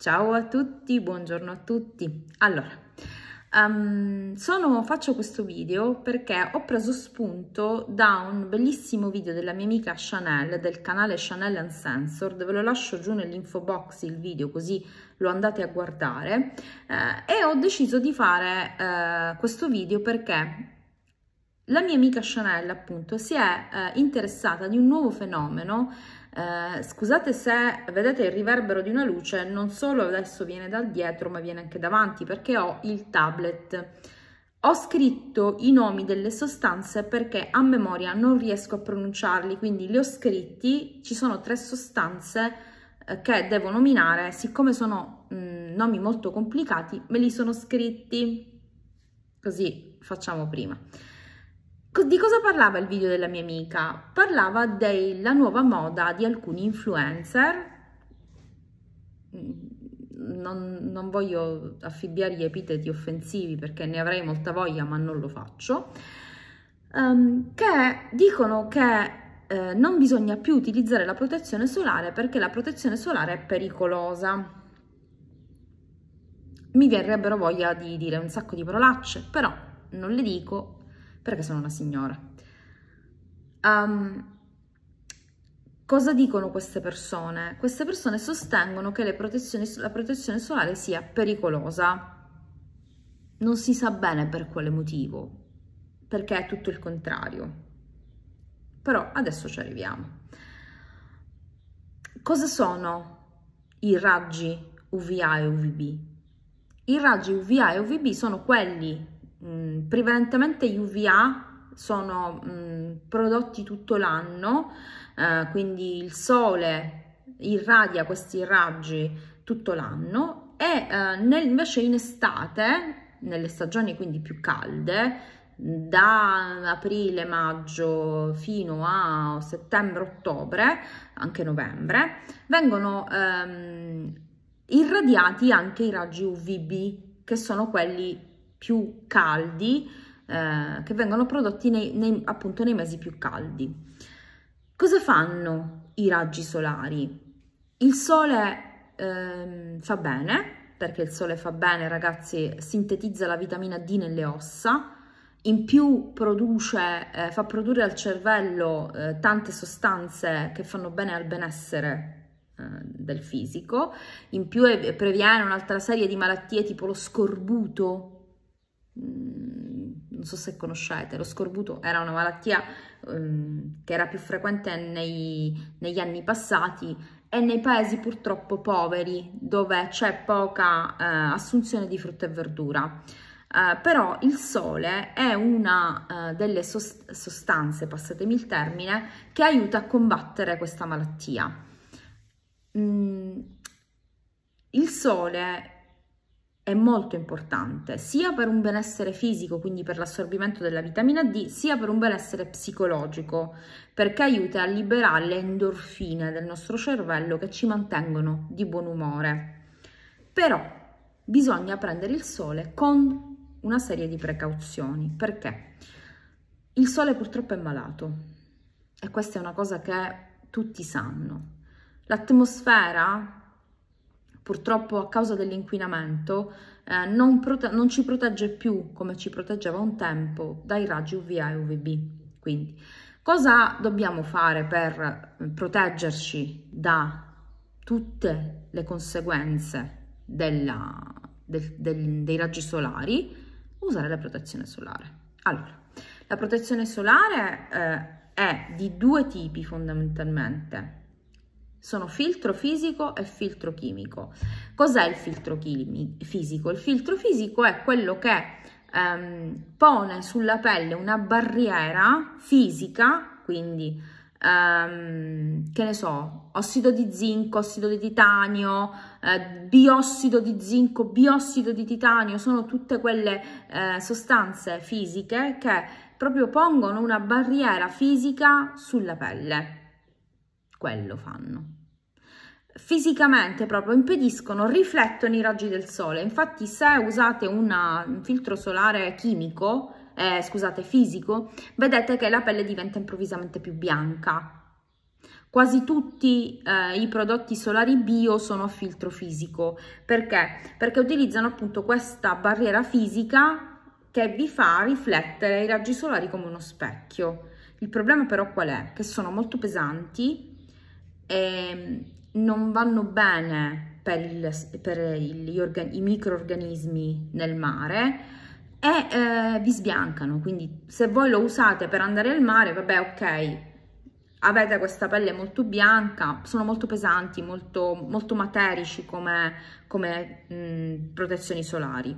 Ciao a tutti, buongiorno a tutti. Allora, um, sono, faccio questo video perché ho preso spunto da un bellissimo video della mia amica Chanel del canale Chanel Uncensored, ve lo lascio giù nell'info box il video così lo andate a guardare eh, e ho deciso di fare eh, questo video perché la mia amica Chanel appunto si è eh, interessata di un nuovo fenomeno eh, scusate se vedete il riverbero di una luce, non solo adesso viene dal dietro ma viene anche davanti perché ho il tablet. Ho scritto i nomi delle sostanze perché a memoria non riesco a pronunciarli, quindi li ho scritti, ci sono tre sostanze eh, che devo nominare, siccome sono mh, mm, nomi molto complicati me li sono scritti, così facciamo prima. Di cosa parlava il video della mia amica? Parlava della nuova moda di alcuni influencer, mm, non, non, voglio affibbiare gli epiteti offensivi perché ne avrei molta voglia ma non lo faccio, um, che dicono che eh, non bisogna più utilizzare la protezione solare perché la protezione solare è pericolosa. Mi verrebbero voglia di dire un sacco di parolacce, però non le dico perché sono una signora. Um, cosa dicono queste persone? Queste persone sostengono che la protezione solare sia pericolosa. Non si sa bene per quale motivo, perché è tutto il contrario. Però adesso ci arriviamo. Cosa sono i raggi UVA e UVB? I raggi UVA e UVB sono quelli mh, mm, prevalentemente UVA sono mh, mm, prodotti tutto l'anno, eh, quindi il sole irradia questi raggi tutto l'anno e eh, nel, invece in estate, nelle stagioni quindi più calde, da aprile, maggio fino a settembre, ottobre, anche novembre, vengono ehm, irradiati anche i raggi UVB, che sono quelli più caldi eh, che vengono prodotti nei, nei, appunto nei mesi più caldi. Cosa fanno i raggi solari? Il sole eh, fa bene, perché il sole fa bene ragazzi, sintetizza la vitamina D nelle ossa, in più produce, eh, fa produrre al cervello eh, tante sostanze che fanno bene al benessere eh, del fisico, in più previene un'altra serie di malattie tipo lo scorbuto, Mm, non so se conoscete, lo scorbuto era una malattia um, che era più frequente nei, negli anni passati e nei paesi purtroppo poveri dove c'è poca uh, assunzione di frutta e verdura. Uh, però il sole è una uh, delle sostanze, passatemi il termine, che aiuta a combattere questa malattia. Mm, il sole è molto importante sia per un benessere fisico, quindi per l'assorbimento della vitamina D, sia per un benessere psicologico, perché aiuta a liberare le endorfine del nostro cervello che ci mantengono di buon umore. Però bisogna prendere il sole con una serie di precauzioni, perché il sole purtroppo è malato e questa è una cosa che tutti sanno. L'atmosfera purtroppo a causa dell'inquinamento eh, non, non, ci protegge più come ci proteggeva un tempo dai raggi UVA e UVB. Quindi cosa dobbiamo fare per proteggerci da tutte le conseguenze della, del, del, dei raggi solari? Usare la protezione solare. Allora, la protezione solare eh, è di due tipi fondamentalmente sono filtro fisico e filtro chimico. Cos'è il filtro fisico? Il filtro fisico è quello che ehm, pone sulla pelle una barriera fisica, quindi ehm, che ne so, ossido di zinco, ossido di titanio, eh, biossido di zinco, biossido di titanio, sono tutte quelle eh, sostanze fisiche che proprio pongono una barriera fisica sulla pelle. Quello fanno fisicamente proprio impediscono, riflettono i raggi del sole. Infatti se usate una, un filtro solare chimico, eh, scusate, fisico, vedete che la pelle diventa improvvisamente più bianca. Quasi tutti eh, i prodotti solari bio sono a filtro fisico. Perché? Perché utilizzano appunto questa barriera fisica che vi fa riflettere i raggi solari come uno specchio. Il problema però qual è? Che sono molto pesanti e ehm, non vanno bene per, il, per il, i microorganismi nel mare e eh, vi sbiancano, quindi se voi lo usate per andare al mare, vabbè ok, avete questa pelle molto bianca, sono molto pesanti, molto, molto materici come, come mh, protezioni solari.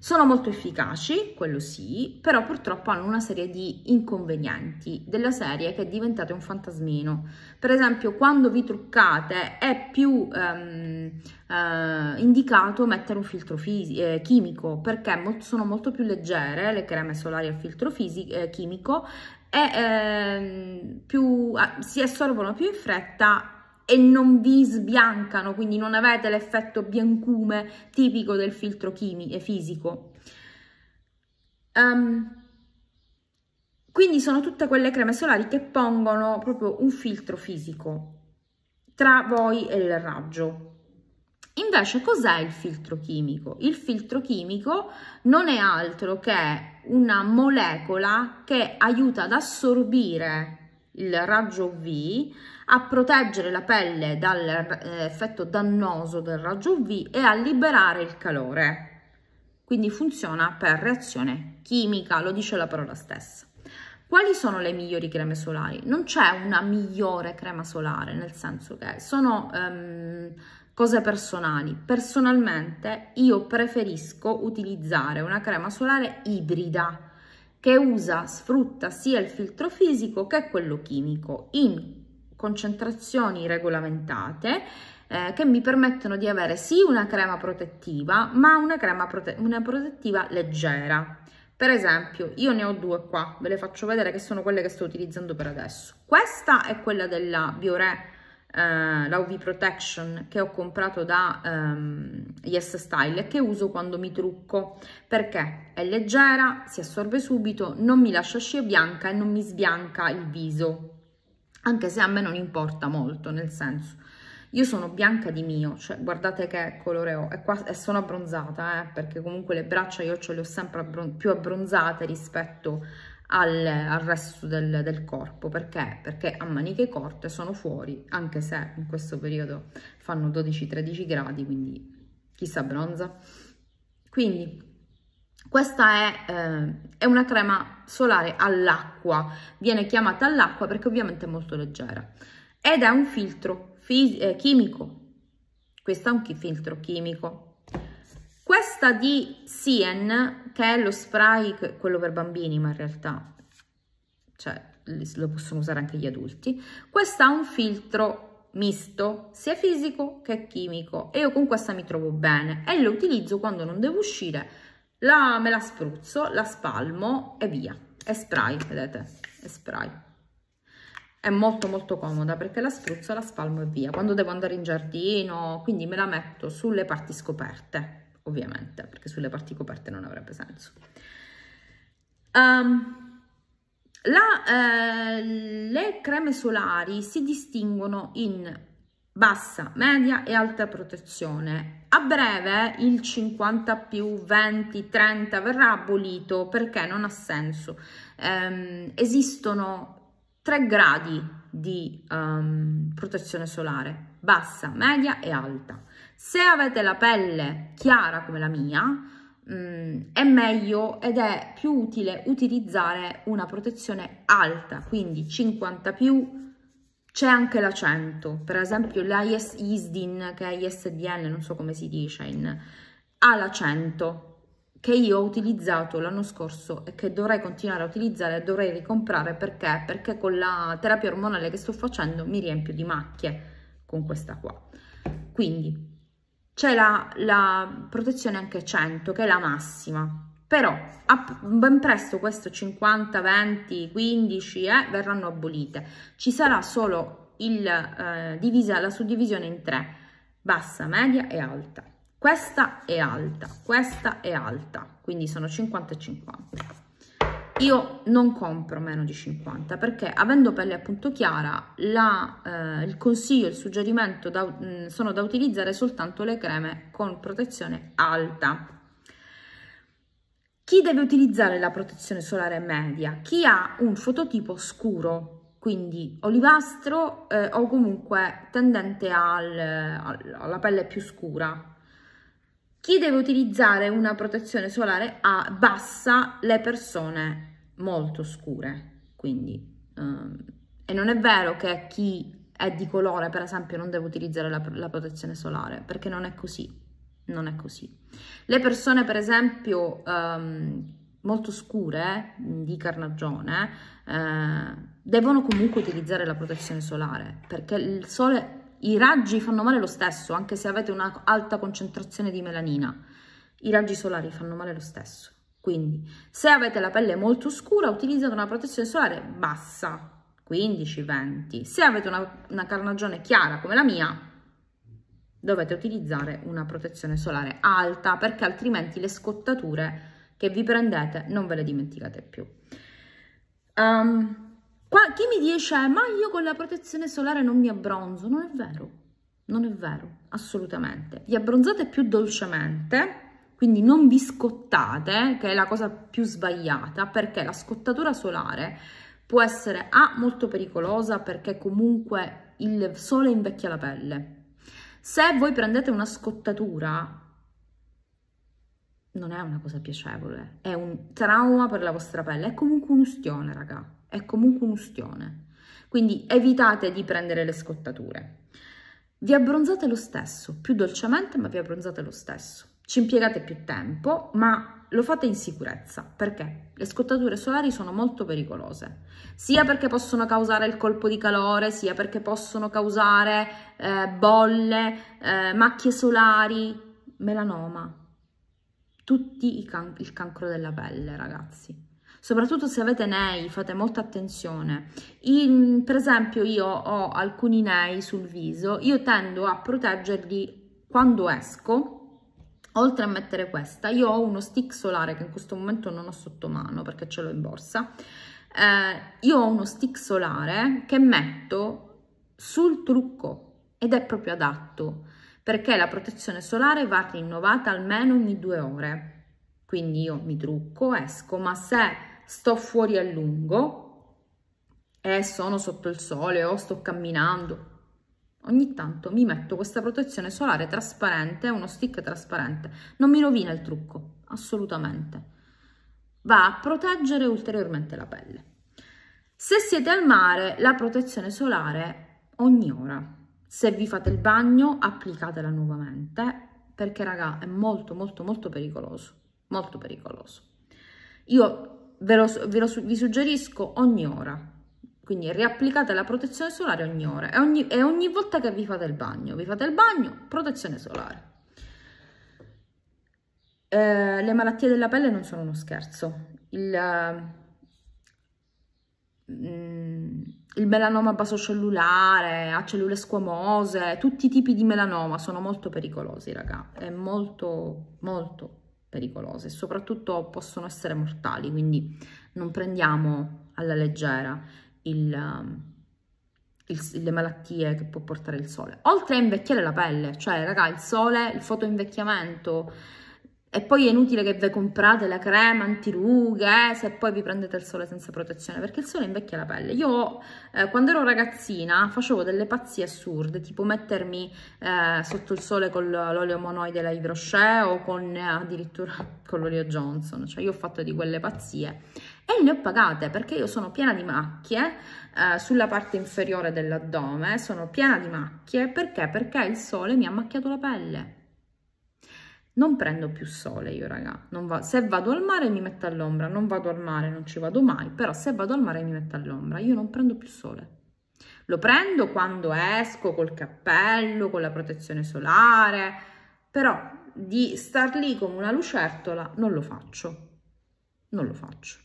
Sono molto efficaci, quello sì, però purtroppo hanno una serie di inconvenienti della serie che diventate un fantasmino. Per esempio, quando vi truccate è più ehm, eh, indicato mettere un filtro eh, chimico perché molto, sono molto più leggere le creme solari a filtro eh, chimico e ehm, più, ah, si assorbono più in fretta e non vi sbiancano, quindi non avete l'effetto biancume tipico del filtro chimico eh, fisico. Um, quindi sono tutte quelle creme solari che pongono proprio un filtro fisico tra voi e il raggio. Invece cos'è il filtro chimico? Il filtro chimico non è altro che una molecola che aiuta ad assorbire il raggio V, a proteggere la pelle dall'effetto eh, dannoso del raggio V e a liberare il calore. Quindi funziona per reazione chimica, lo dice la parola stessa. Quali sono le migliori creme solari? Non c'è una migliore crema solare, nel senso che sono... Um, cose personali. Personalmente io preferisco utilizzare una crema solare ibrida che usa, sfrutta sia il filtro fisico che quello chimico in concentrazioni regolamentate eh, che mi permettono di avere sì una crema protettiva ma una crema prote una protettiva leggera. Per esempio, io ne ho due qua, ve le faccio vedere che sono quelle che sto utilizzando per adesso. Questa è quella della Biore eh, la UV Protection che ho comprato da ehm, Yes Style e che uso quando mi trucco perché è leggera, si assorbe subito, non mi lascia scia bianca e non mi sbianca il viso anche se a me non importa molto nel senso io sono bianca di mio, cioè guardate che colore ho, e, qua, e sono abbronzata, eh, perché comunque le braccia io ce le ho sempre abbron più abbronzate rispetto al, al resto del, del, corpo perché? perché a maniche corte sono fuori anche se in questo periodo fanno 12-13 gradi quindi chissà bronza quindi questa è, eh, è una crema solare all'acqua viene chiamata all'acqua perché ovviamente è molto leggera ed è un filtro eh, chimico questo è un filtro chimico questa di Sien, che è lo spray, quello per bambini, ma in realtà cioè, lo possono usare anche gli adulti, questa ha un filtro misto, sia fisico che chimico, e io con questa mi trovo bene, e lo utilizzo quando non devo uscire, la, me la spruzzo, la spalmo e via, è spray, vedete, è spray. È molto molto comoda perché la spruzzo, la spalmo e via. Quando devo andare in giardino, quindi me la metto sulle parti scoperte ovviamente, perché sulle parti coperte non avrebbe senso. Um, la, eh, le creme solari si distinguono in bassa, media e alta protezione. A breve il 50 più 20, 30 verrà abolito perché non ha senso. Um, esistono tre gradi di um, protezione solare, bassa, media e alta. Se avete la pelle chiara come la mia, mm, è meglio ed è più utile utilizzare una protezione alta, quindi 50 più, c'è anche la 100, per esempio la ISDIN, che è ISDN, non so come si dice, in, ha la 100, che io ho utilizzato l'anno scorso e che dovrei continuare a utilizzare e dovrei ricomprare perché? Perché con la terapia ormonale che sto facendo mi riempio di macchie con questa qua. Quindi c'è la, la, protezione anche 100 che è la massima però a, ben presto questo 50 20 15 eh, verranno abolite ci sarà solo il, eh, divisa, la suddivisione in tre bassa media e alta questa è alta questa è alta quindi sono 50 e 50 io non compro meno di 50 perché avendo pelle appunto chiara la, eh, il consiglio, il suggerimento da, mh, mm, sono da utilizzare soltanto le creme con protezione alta. Chi deve utilizzare la protezione solare media? Chi ha un fototipo scuro, quindi olivastro eh, o comunque tendente al, al, alla pelle più scura, chi deve utilizzare una protezione solare a bassa le persone molto scure, quindi um, e non è vero che chi è di colore, per esempio, non deve utilizzare la, la protezione solare, perché non è così. Non è così. Le persone, per esempio, um, molto scure, di carnagione, eh, devono comunque utilizzare la protezione solare, perché il sole i raggi fanno male lo stesso, anche se avete una alta concentrazione di melanina. I raggi solari fanno male lo stesso. Quindi, se avete la pelle molto scura, utilizzate una protezione solare bassa, 15-20. Se avete una, una carnagione chiara come la mia, dovete utilizzare una protezione solare alta perché altrimenti le scottature che vi prendete non ve le dimenticate più. Um, Qua, chi mi dice, ma io con la protezione solare non mi abbronzo, non è vero, non è vero, assolutamente. Vi abbronzate più dolcemente, quindi non vi scottate, che è la cosa più sbagliata, perché la scottatura solare può essere A molto pericolosa perché comunque il sole invecchia la pelle. Se voi prendete una scottatura non è una cosa piacevole, è un trauma per la vostra pelle, è comunque un ustione, ragazzi è comunque un ustione. Quindi evitate di prendere le scottature. Vi abbronzate lo stesso, più dolcemente, ma vi abbronzate lo stesso. Ci impiegate più tempo, ma lo fate in sicurezza, perché le scottature solari sono molto pericolose, sia perché possono causare il colpo di calore, sia perché possono causare eh, bolle, eh, macchie solari, melanoma, tutti can il cancro della pelle, ragazzi soprattutto se avete nei fate molta attenzione. In, per esempio io ho alcuni nei sul viso, io tendo a proteggerli quando esco, oltre a mettere questa, io ho uno stick solare che in questo momento non ho sotto mano perché ce l'ho in borsa, eh, io ho uno stick solare che metto sul trucco ed è proprio adatto perché la protezione solare va rinnovata almeno ogni due ore. Quindi io mi trucco, esco, ma se sto fuori a lungo e eh, sono sotto il sole o oh, sto camminando, ogni tanto mi metto questa protezione solare trasparente, uno stick trasparente, non mi rovina il trucco, assolutamente. Va a proteggere ulteriormente la pelle. Se siete al mare, la protezione solare ogni ora. Se vi fate il bagno, applicatela nuovamente, perché raga è molto molto molto pericoloso, molto pericoloso. Io ve lo, ve lo, vi suggerisco ogni ora. Quindi riapplicate la protezione solare ogni ora e ogni, e ogni volta che vi fate il bagno. Vi fate il bagno, protezione solare. Eh, le malattie della pelle non sono uno scherzo. Il, eh, mm, il melanoma basocellulare, a cellule squamose, tutti i tipi di melanoma sono molto pericolosi, raga. È molto, molto pericolose, soprattutto possono essere mortali, quindi non prendiamo alla leggera il, um, il, le malattie che può portare il sole. Oltre a invecchiare la pelle, cioè raga, il sole, il fotoinvecchiamento, e poi è inutile che vi comprate la crema antirughe eh, se poi vi prendete il sole senza protezione, perché il sole invecchia la pelle. Io eh, quando ero ragazzina facevo delle pazzie assurde, tipo mettermi eh, sotto il sole con l'olio monoide la Rocher o con eh, addirittura con l'olio Johnson, cioè io ho fatto di quelle pazzie e le ho pagate perché io sono piena di macchie eh, sulla parte inferiore dell'addome, sono piena di macchie perché? Perché il sole mi ha macchiato la pelle non prendo più sole io raga, va se vado al mare mi metto all'ombra, non vado al mare non ci vado mai, però se vado al mare mi metto all'ombra, io non prendo più sole. Lo prendo quando esco col cappello, con la protezione solare, però di star lì come una lucertola non lo faccio, non lo faccio.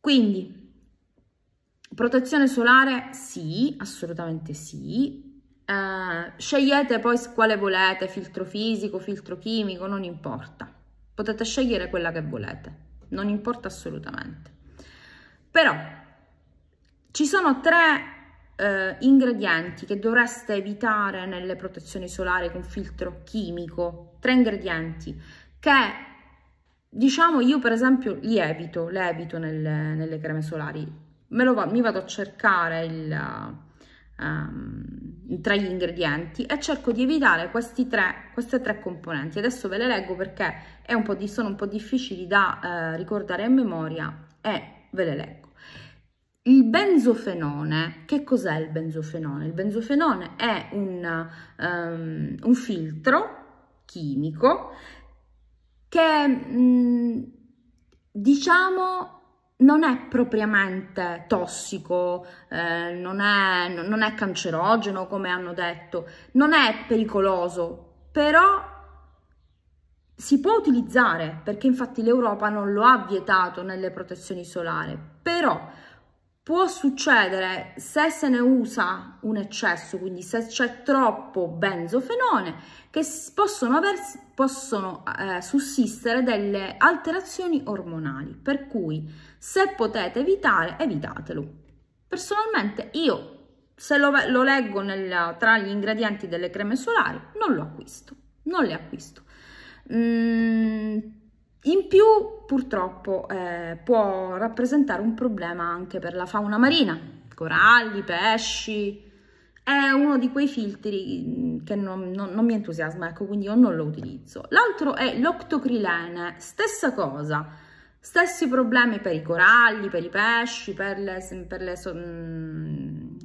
Quindi, protezione solare sì, assolutamente sì, eh, scegliete poi quale volete, filtro fisico, filtro chimico, non importa. Potete scegliere quella che volete, non importa assolutamente. Però ci sono tre eh, ingredienti che dovreste evitare nelle protezioni solari con filtro chimico, tre ingredienti che diciamo io per esempio li evito, le evito nelle, nelle creme solari, va, mi vado a cercare il, um, tra gli ingredienti e cerco di evitare tre, queste tre componenti. Adesso ve le leggo perché un di, sono un po' difficili da eh, ricordare a memoria e ve le leggo. Il benzofenone, che cos'è il benzofenone? Il benzofenone è un, um, un filtro chimico che mh, mm, diciamo non è propriamente tossico, eh, non, è, non è cancerogeno come hanno detto, non è pericoloso, però si può utilizzare perché infatti l'Europa non lo ha vietato nelle protezioni solari, però Può succedere se se ne usa un eccesso, quindi se c'è troppo benzofenone, che possono, aver, possono eh, sussistere delle alterazioni ormonali, per cui se potete evitare, evitatelo. Personalmente io, se lo, lo leggo nel, tra gli ingredienti delle creme solari, non lo acquisto, non le acquisto. Mm, in più purtroppo eh, può rappresentare un problema anche per la fauna marina, coralli, pesci, è uno di quei filtri mm, che non, non, non mi entusiasma, ecco, quindi io non lo utilizzo. L'altro è l'octocrilene, stessa cosa, stessi problemi per i coralli, per i pesci, per, le, per le, mm,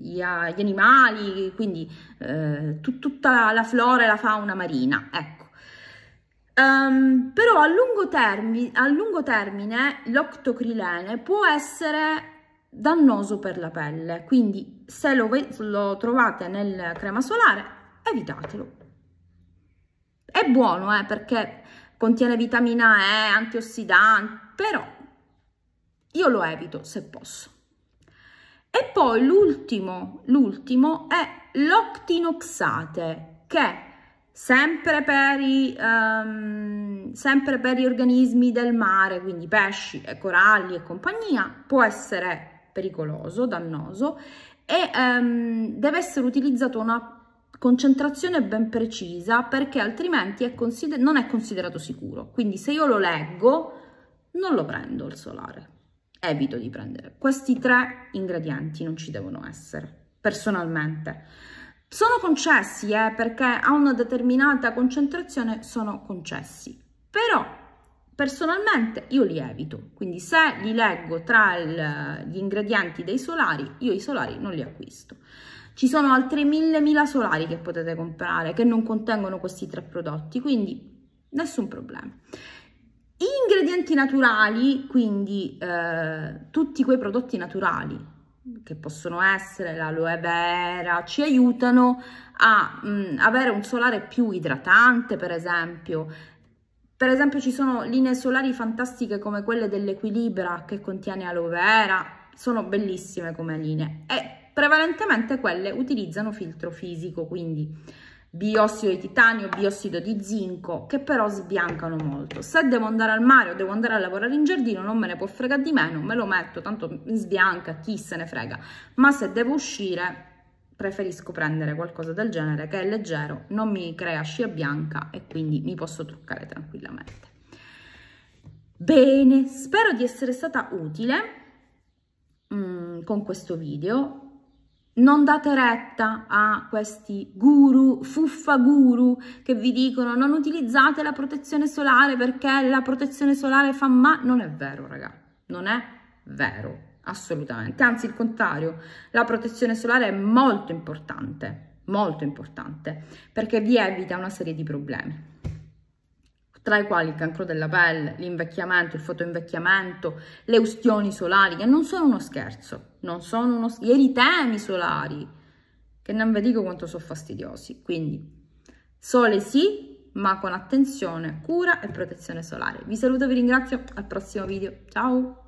gli, animali, quindi eh, tut, tutta la flora e la fauna marina, ecco. Um, però a lungo, termi, a lungo termine l'octocrilene può essere dannoso per la pelle, quindi se lo, lo trovate nel crema solare evitatelo. È buono eh, perché contiene vitamina E, antiossidanti, però io lo evito se posso. E poi l'ultimo, l'ultimo è l'octinoxate che sempre per, i, um, sempre per gli organismi del mare, quindi pesci e coralli e compagnia, può essere pericoloso, dannoso e um, deve essere utilizzato una concentrazione ben precisa perché altrimenti è non è considerato sicuro. Quindi se io lo leggo non lo prendo il solare, evito di prendere. Questi tre ingredienti non ci devono essere, personalmente. Sono concessi, eh, perché a una determinata concentrazione sono concessi, però personalmente io li evito, quindi se li leggo tra il, gli ingredienti dei solari, io i solari non li acquisto. Ci sono altri mille mila solari che potete comprare che non contengono questi tre prodotti, quindi nessun problema. Gli ingredienti naturali, quindi eh, tutti quei prodotti naturali che possono essere l'aloe vera, ci aiutano a mh, mm, avere un solare più idratante, per esempio. Per esempio ci sono linee solari fantastiche come quelle dell'Equilibra che contiene aloe vera, sono bellissime come linee e prevalentemente quelle utilizzano filtro fisico, quindi biossido di titanio, biossido di zinco, che però sbiancano molto. Se devo andare al mare o devo andare a lavorare in giardino, non me ne può fregare di meno, me lo metto, tanto sbianca, chi se ne frega. Ma se devo uscire, preferisco prendere qualcosa del genere che è leggero, non mi crea scia bianca e quindi mi posso truccare tranquillamente. Bene, spero di essere stata utile mm, con questo video non date retta a questi guru, fuffa guru, che vi dicono non utilizzate la protezione solare perché la protezione solare fa male. Non è vero, raga, non è vero, assolutamente. Anzi, il contrario, la protezione solare è molto importante, molto importante, perché vi evita una serie di problemi tra i quali il cancro della pelle, l'invecchiamento, il fotoinvecchiamento, le ustioni solari, che non sono uno scherzo non sono uno... gli eritemi solari, che non vi dico quanto sono fastidiosi. Quindi, sole sì, ma con attenzione, cura e protezione solare. Vi saluto, vi ringrazio, al prossimo video. Ciao!